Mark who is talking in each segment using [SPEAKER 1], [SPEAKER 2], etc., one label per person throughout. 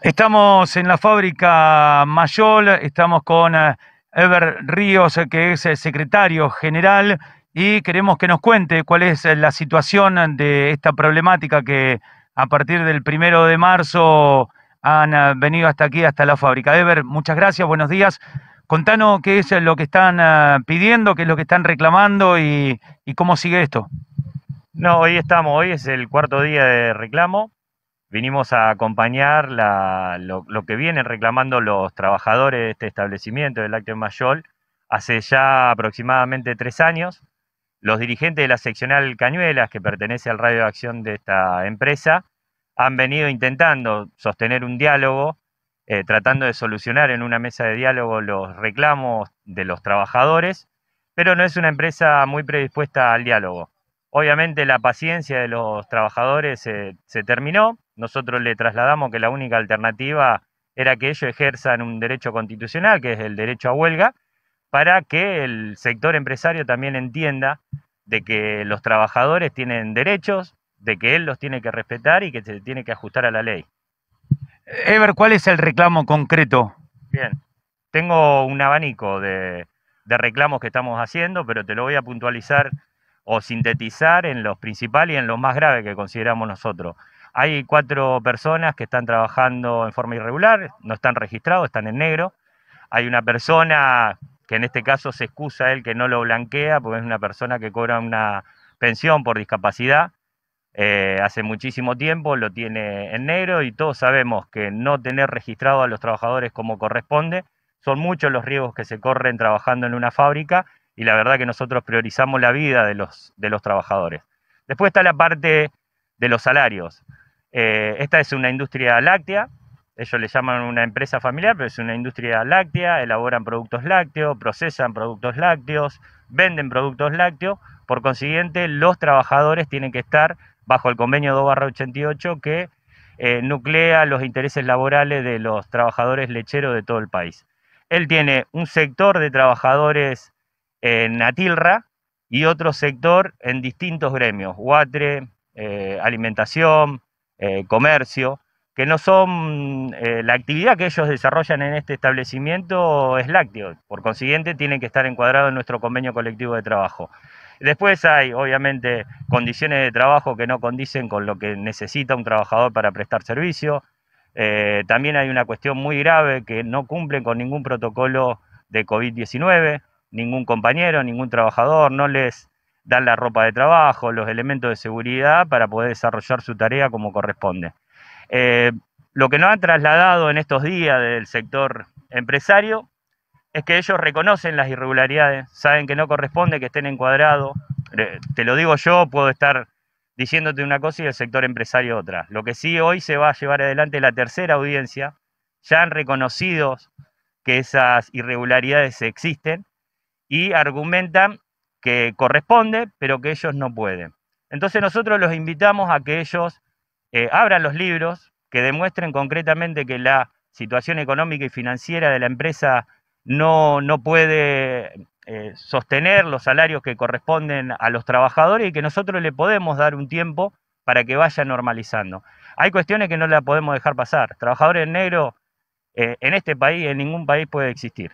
[SPEAKER 1] Estamos en la fábrica Mayol, estamos con eh, Ever Ríos, que es el secretario general, y queremos que nos cuente cuál es la situación de esta problemática que a partir del primero de marzo han eh, venido hasta aquí, hasta la fábrica. Ever, muchas gracias, buenos días. Contanos qué es lo que están eh, pidiendo, qué es lo que están reclamando y cómo sigue esto.
[SPEAKER 2] No, hoy estamos, hoy es el cuarto día de reclamo vinimos a acompañar la, lo, que vienen reclamando los trabajadores de este establecimiento del Lácteo Mayol hace ya aproximadamente tres años. Los dirigentes de la seccional Cañuelas, que pertenece al radio de acción de esta empresa, han venido intentando sostener un diálogo, eh, tratando de solucionar en una mesa de diálogo los reclamos de los trabajadores, pero no es una empresa muy predispuesta al diálogo. Obviamente la paciencia de los trabajadores se terminó. Nosotros le trasladamos que la única alternativa era que ellos ejerzan un derecho constitucional, que es el derecho a huelga, para que el sector empresario también entienda de que los trabajadores tienen derechos, de que él los tiene que respetar y que se tiene que ajustar a la ley.
[SPEAKER 1] Ever, ¿cuál es el reclamo concreto?
[SPEAKER 2] Bien, tengo un abanico de reclamos que estamos haciendo, pero te lo voy a puntualizar o sintetizar en los principales y en los más graves que consideramos nosotros. Hay cuatro personas que están trabajando en forma irregular, no están registrados, están en negro. Hay una persona que en este caso se excusa él que no lo blanquea, porque es una persona que cobra una pensión por discapacidad. Eh, hace muchísimo tiempo lo tiene en negro y todos sabemos que no tener registrado a los trabajadores como corresponde, son muchos los riesgos que se corren trabajando en una fábrica y la verdad que nosotros priorizamos la vida de los, de los trabajadores. Después está la parte de los salarios. Eh, esta es una industria láctea, ellos le llaman una empresa familiar, pero es una industria láctea, elaboran productos lácteos, procesan productos lácteos, venden productos lácteos, por consiguiente los trabajadores tienen que estar bajo el convenio 2 88 que eh, nuclea los intereses laborales de los trabajadores lecheros de todo el país. Él tiene un sector de trabajadores en Atilra y otro sector en distintos gremios, Huatre, eh, alimentación, eh, comercio, que no son, eh, la actividad que ellos desarrollan en este establecimiento es lácteo, por consiguiente tienen que estar encuadrados en nuestro convenio colectivo de trabajo. Después hay, obviamente, condiciones de trabajo que no condicen con lo que necesita un trabajador para prestar servicio. también hay una cuestión muy grave que no cumplen con ningún protocolo de COVID-19 ningún compañero, ningún trabajador, no les dan la ropa de trabajo, los elementos de seguridad para poder desarrollar su tarea como corresponde. Eh, lo que nos han trasladado en estos días del sector empresario es que ellos reconocen las irregularidades, saben que no corresponde que estén encuadrados. Eh, te lo digo yo, puedo estar diciéndote una cosa y el sector empresario otra. Lo que sí hoy se va a llevar adelante la tercera audiencia, ya han reconocido que esas irregularidades existen y argumentan que corresponde, pero que ellos no pueden. Entonces nosotros los invitamos a que ellos eh, abran los libros, que demuestren concretamente que la situación económica y financiera de la empresa no, puede eh, sostener los salarios que corresponden a los trabajadores y que nosotros le podemos dar un tiempo para que vaya normalizando. Hay cuestiones que no la podemos dejar pasar. Trabajadores negros eh, en este país, en ningún país puede existir.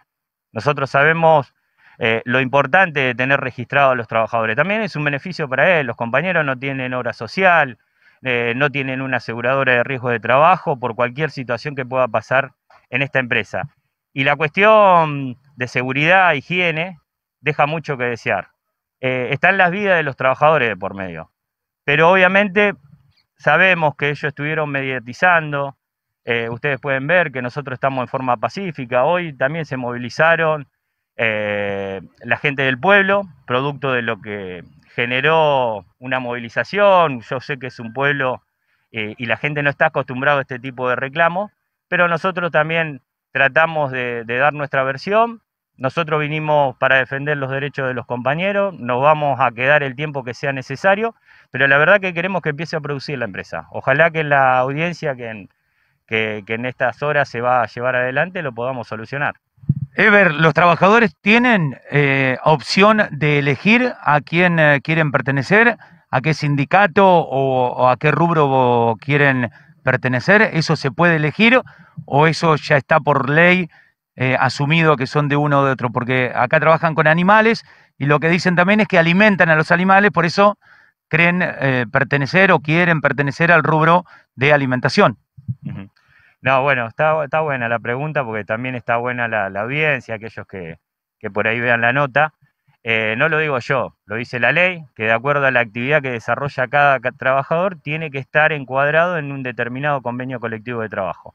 [SPEAKER 2] Nosotros sabemos eh, lo importante de tener registrado a los trabajadores. También es un beneficio para él, los compañeros no tienen obra social, eh, no tienen una aseguradora de riesgo de trabajo por cualquier situación que pueda pasar en esta empresa. Y la cuestión de seguridad, higiene, deja mucho que desear. Eh, están las vidas de los trabajadores de por medio. Pero obviamente sabemos que ellos estuvieron mediatizando, ustedes pueden ver que nosotros estamos en forma pacífica, hoy también se movilizaron eh, la gente del pueblo, producto de lo que generó una movilización. Yo sé que es un pueblo eh, y la gente no está acostumbrada a este tipo de reclamos, pero nosotros también tratamos de, dar nuestra versión. Nosotros vinimos para defender los derechos de los compañeros, nos vamos a quedar el tiempo que sea necesario, pero la verdad que queremos que empiece a producir la empresa. Ojalá que la audiencia que que en estas horas se va a llevar adelante lo podamos solucionar.
[SPEAKER 1] Ever, ¿los trabajadores tienen eh, opción de elegir a quién eh, quieren pertenecer, a qué sindicato o, a qué rubro quieren pertenecer? ¿Eso se puede elegir o eso ya está por ley eh, asumido que son de uno o de otro? Porque acá trabajan con animales y lo que dicen también es que alimentan a los animales, por eso creen pertenecer o quieren pertenecer al rubro de alimentación.
[SPEAKER 2] No, bueno, está, buena la pregunta porque también está buena la, audiencia, aquellos que, que, por ahí vean la nota. Eh, no lo digo yo, lo dice la ley, que de acuerdo a la actividad que desarrolla cada trabajador, tiene que estar encuadrado en un determinado convenio colectivo de trabajo.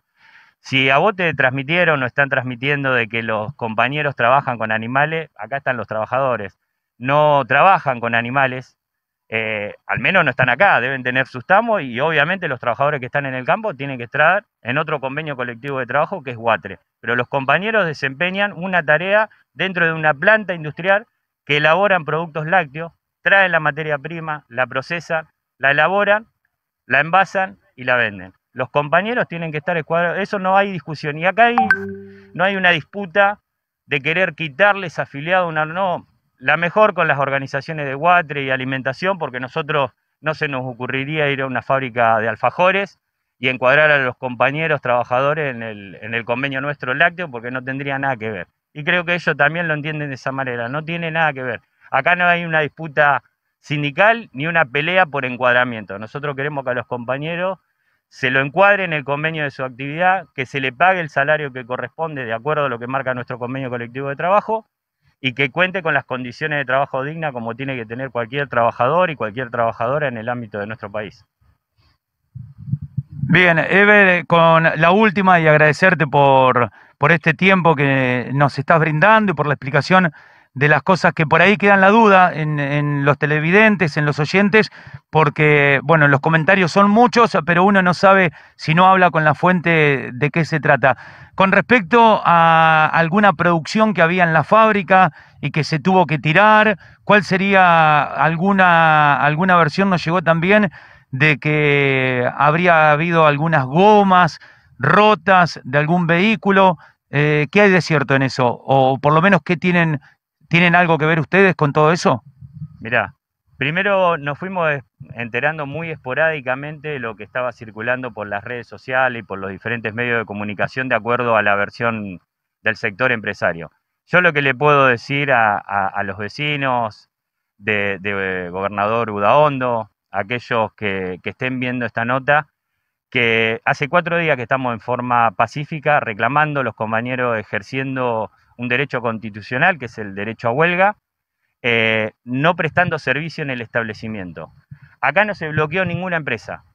[SPEAKER 2] Si a vos te transmitieron o están transmitiendo de que los compañeros trabajan con animales, acá están los trabajadores. No trabajan con animales, eh, al menos no están acá, deben tener sus y obviamente los trabajadores que están en el campo tienen que estar en otro convenio colectivo de trabajo que es Guatre. Pero los compañeros desempeñan una tarea dentro de una planta industrial que elaboran productos lácteos, traen la materia prima, la procesan, la elaboran, la envasan y la venden. Los compañeros tienen que estar escuadrados, eso no hay discusión. Y acá no hay una disputa de querer quitarles afiliado una no, la mejor con las organizaciones de Guatre y alimentación, porque nosotros no se nos ocurriría ir a una fábrica de alfajores y encuadrar a los compañeros trabajadores en el, en el convenio nuestro lácteo, porque no tendría nada que ver. Y creo que ellos también lo entienden de esa manera, no tiene nada que ver. Acá no hay una disputa sindical ni una pelea por encuadramiento. Nosotros queremos que a los compañeros se lo encuadre en el convenio de su actividad, que se le pague el salario que corresponde de acuerdo a lo que marca nuestro convenio colectivo de trabajo y que cuente con las condiciones de trabajo digna como tiene que tener cualquier trabajador y cualquier trabajadora en el ámbito de nuestro país.
[SPEAKER 1] Bien, Ever, con la última y agradecerte por, por este tiempo que nos estás brindando y por la explicación de las cosas que por ahí quedan la duda en, los televidentes, en los oyentes, porque, bueno, los comentarios son muchos, pero uno no sabe si no habla con la fuente de qué se trata. Con respecto a alguna producción que había en la fábrica y que se tuvo que tirar, ¿cuál sería alguna, alguna versión nos llegó también de que habría habido algunas gomas rotas de algún vehículo? Eh, ¿Qué hay de cierto en eso? O por lo menos, ¿qué tienen ¿Tienen algo que ver ustedes con todo eso?
[SPEAKER 2] Mirá, primero nos fuimos enterando muy esporádicamente lo que estaba circulando por las redes sociales y por los diferentes medios de comunicación de acuerdo a la versión del sector empresario. Yo lo que le puedo decir a, los vecinos de, eh, gobernador Udaondo, aquellos que estén viendo esta nota, que hace cuatro días que estamos en forma pacífica reclamando, los compañeros ejerciendo un derecho constitucional, que es el derecho a huelga, eh, no prestando servicio en el establecimiento. Acá no se bloqueó ninguna empresa.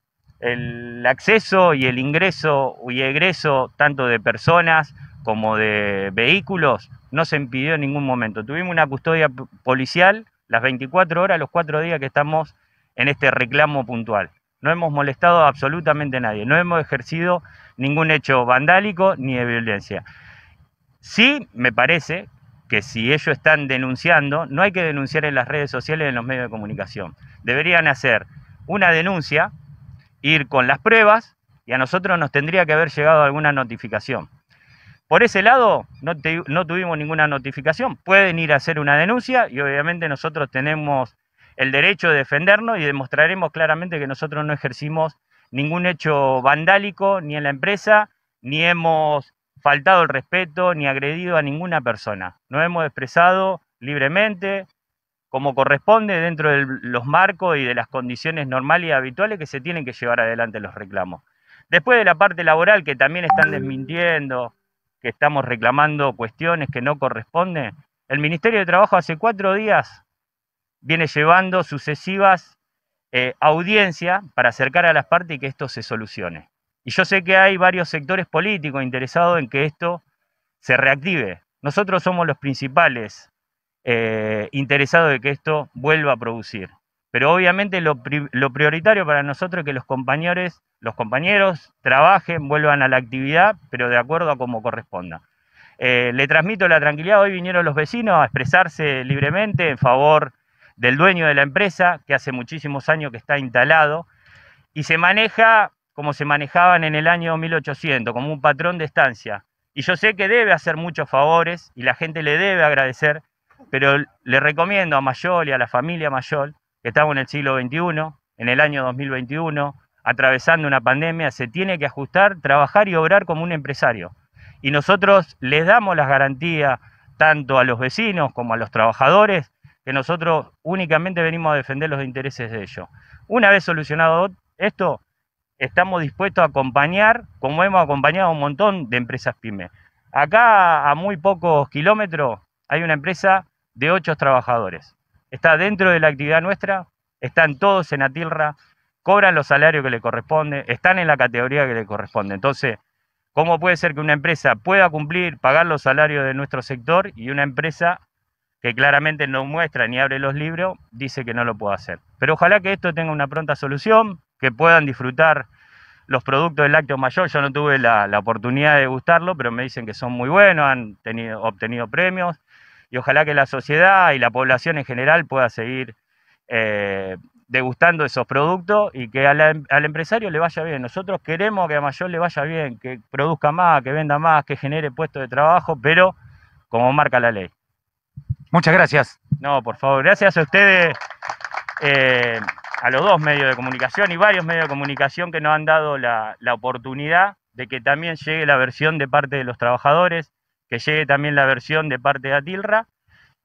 [SPEAKER 2] El acceso y el ingreso y egreso tanto de personas como de vehículos no se impidió en ningún momento. Tuvimos una custodia policial las 24 horas, los cuatro días que estamos en este reclamo puntual. No hemos molestado absolutamente a nadie, no hemos ejercido ningún hecho vandálico ni de violencia. Sí me parece que si ellos están denunciando, no hay que denunciar en las redes sociales, en los medios de comunicación. Deberían hacer una denuncia, ir con las pruebas y a nosotros nos tendría que haber llegado alguna notificación. Por ese lado, no, no tuvimos ninguna notificación. Pueden ir a hacer una denuncia y obviamente nosotros tenemos el derecho de defendernos y demostraremos claramente que nosotros no ejercimos ningún hecho vandálico ni en la empresa, ni hemos faltado el respeto ni agredido a ninguna persona. Nos hemos expresado libremente, como corresponde, dentro de los marcos y de las condiciones normales y habituales que se tienen que llevar adelante los reclamos. Después de la parte laboral, que también están desmintiendo, que estamos reclamando cuestiones que no corresponden, el Ministerio de Trabajo hace cuatro días viene llevando sucesivas eh, audiencias para acercar a las partes y que esto se solucione. Y yo sé que hay varios sectores políticos interesados en que esto se reactive. Nosotros somos los principales eh, interesados de que esto vuelva a producir. Pero obviamente lo, prioritario para nosotros es que los compañeros, los compañeros trabajen, vuelvan a la actividad, pero de acuerdo a como corresponda. Eh, le transmito la tranquilidad, hoy vinieron los vecinos a expresarse libremente en favor del dueño de la empresa, que hace muchísimos años que está instalado, y se maneja como se manejaban en el año 1800, como un patrón de estancia. Y yo sé que debe hacer muchos favores y la gente le debe agradecer, pero le recomiendo a Mayol y a la familia Mayol, que estamos en el siglo XXI, en el año 2021, atravesando una pandemia, se tiene que ajustar, trabajar y obrar como un empresario. Y nosotros les damos las garantías tanto a los vecinos como a los trabajadores que nosotros únicamente venimos a defender los intereses de ellos. Una vez solucionado esto, estamos dispuestos a acompañar, como hemos acompañado a un montón de empresas PYME. Acá, a muy pocos kilómetros, hay una empresa de ocho trabajadores. Está dentro de la actividad nuestra, están todos en Atilra, cobran los salarios que le corresponden están en la categoría que le corresponde. Entonces, ¿cómo puede ser que una empresa pueda cumplir, pagar los salarios de nuestro sector y una empresa que claramente no muestra ni abre los libros, dice que no lo puede hacer? Pero ojalá que esto tenga una pronta solución, que puedan disfrutar los productos del lácteo mayor, yo no tuve la, oportunidad de gustarlo, pero me dicen que son muy buenos, han tenido, obtenido premios y ojalá que la sociedad y la población en general pueda seguir eh, degustando esos productos y que al, empresario le vaya bien. Nosotros queremos que a Mayor le vaya bien, que produzca más, que venda más, que genere puestos de trabajo, pero como marca la ley. Muchas gracias. No, por favor, gracias a ustedes. Eh, a los dos medios de comunicación y varios medios de comunicación que nos han dado la, oportunidad de que también llegue la versión de parte de los trabajadores, que llegue también la versión de parte de Atilra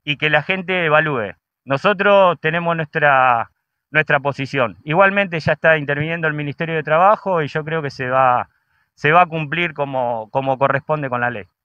[SPEAKER 2] y que la gente evalúe. Nosotros tenemos nuestra, nuestra posición. Igualmente ya está interviniendo el Ministerio de Trabajo y yo creo que se va, se va a cumplir como corresponde con la ley.